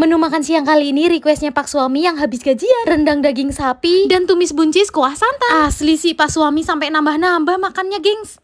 Menu makan siang kali ini requestnya pak suami yang habis gajian, rendang daging sapi, dan tumis buncis kuah santan. Asli sih pak suami sampai nambah-nambah makannya gengs.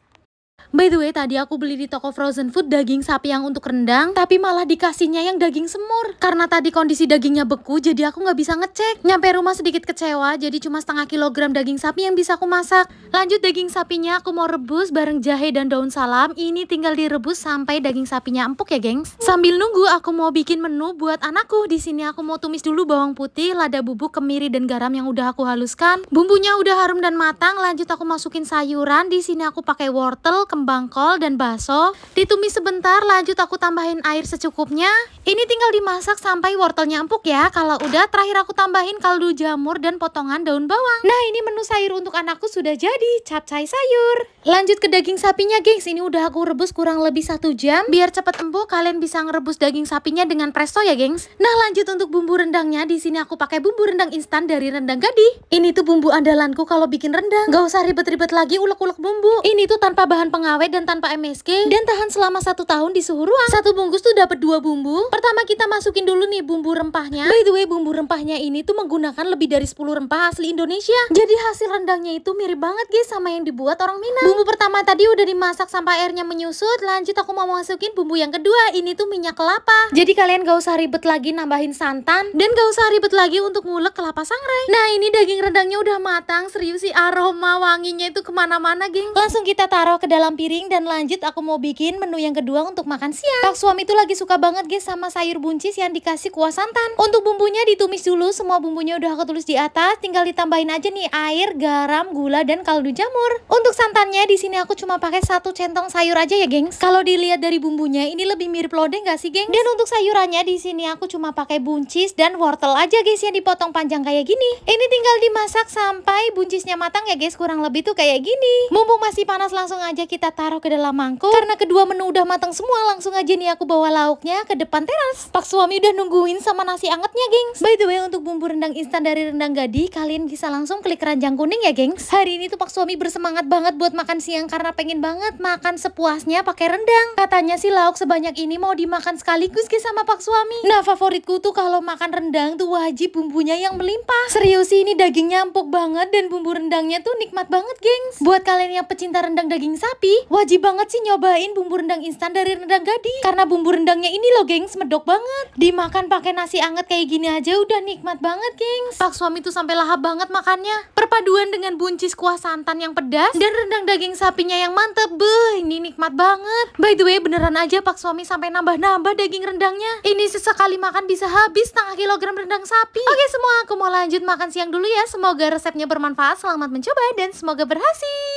By the way, tadi aku beli di toko frozen food daging sapi yang untuk rendang, tapi malah dikasihnya yang daging semur. Karena tadi kondisi dagingnya beku, jadi aku nggak bisa ngecek. Nyampe rumah sedikit kecewa, jadi cuma setengah kilogram daging sapi yang bisa aku masak. Lanjut daging sapinya aku mau rebus bareng jahe dan daun salam. Ini tinggal direbus sampai daging sapinya empuk ya, gengs. Sambil nunggu, aku mau bikin menu buat anakku. Di sini aku mau tumis dulu bawang putih, lada bubuk, kemiri, dan garam yang udah aku haluskan. Bumbunya udah harum dan matang, lanjut aku masukin sayuran. Di sini aku pakai wortel, kembang kol dan bakso. Ditumis sebentar, lanjut aku tambahin air secukupnya. Ini tinggal dimasak sampai wortelnya empuk ya. Kalau udah, terakhir aku tambahin kaldu jamur dan potongan daun bawang. Nah, ini menu sayur untuk anakku sudah jadi, capcay sayur. Lanjut ke daging sapinya, gengs. Ini udah aku rebus kurang lebih satu jam. Biar cepet empuk, kalian bisa ngerebus daging sapinya dengan presto ya, gengs. Nah, lanjut untuk bumbu rendangnya. Di sini aku pakai bumbu rendang instan dari rendang gadi Ini tuh bumbu andalanku kalau bikin rendang. Gak usah ribet-ribet lagi ulek-ulek bumbu. Ini tuh tanpa bahan pengawet pengawet dan tanpa MSG dan tahan selama satu tahun di suhu ruang. Satu bungkus tuh dapat dua bumbu. Pertama kita masukin dulu nih bumbu rempahnya. By the way, bumbu rempahnya ini tuh menggunakan lebih dari 10 rempah asli Indonesia. Jadi hasil rendangnya itu mirip banget guys sama yang dibuat orang Minang. Bumbu pertama tadi udah dimasak sampai airnya menyusut. Lanjut aku mau masukin bumbu yang kedua. Ini tuh minyak kelapa. Jadi kalian gak usah ribet lagi nambahin santan dan gak usah ribet lagi untuk ngulek kelapa sangrai. Nah, ini daging rendangnya udah matang. Serius sih aroma wanginya itu kemana-mana, geng. Langsung kita taruh ke dalam piring dan lanjut aku mau bikin menu yang kedua untuk makan siang. Pak suami itu lagi suka banget guys sama sayur buncis yang dikasih kuah santan. Untuk bumbunya ditumis dulu, semua bumbunya udah aku tulis di atas, tinggal ditambahin aja nih air, garam, gula dan kaldu jamur. Untuk santannya di sini aku cuma pakai satu centong sayur aja ya, gengs. Kalau dilihat dari bumbunya ini lebih mirip lodeh gak sih, gengs? Dan untuk sayurannya di sini aku cuma pakai buncis dan wortel aja guys yang dipotong panjang kayak gini. Ini tinggal dimasak sampai buncisnya matang ya guys, kurang lebih tuh kayak gini. Mumpung masih panas langsung aja kita kita taruh ke dalam mangkuk. Karena kedua menu udah matang semua, langsung aja nih aku bawa lauknya ke depan teras. Pak suami udah nungguin sama nasi angetnya, gengs. By the way, untuk bumbu rendang instan dari rendang gadi, kalian bisa langsung klik keranjang kuning ya, gengs. Hari ini tuh Pak suami bersemangat banget buat makan siang karena pengen banget makan sepuasnya pakai rendang. Katanya sih lauk sebanyak ini mau dimakan sekaligus ke sama Pak suami. Nah, favoritku tuh kalau makan rendang tuh wajib bumbunya yang melimpah. Serius sih ini dagingnya empuk banget dan bumbu rendangnya tuh nikmat banget, gengs. Buat kalian yang pecinta rendang daging sapi, Wajib banget sih nyobain bumbu rendang instan dari rendang gadi Karena bumbu rendangnya ini loh gengs, medok banget. Dimakan pakai nasi anget kayak gini aja udah nikmat banget gengs. Pak suami tuh sampai lahap banget makannya. Perpaduan dengan buncis kuah santan yang pedas dan rendang daging sapinya yang mantep. beh ini nikmat banget. By the way, beneran aja pak suami sampai nambah-nambah daging rendangnya. Ini sesekali makan bisa habis setengah kilogram rendang sapi. Oke semua, aku mau lanjut makan siang dulu ya. Semoga resepnya bermanfaat. Selamat mencoba dan semoga berhasil.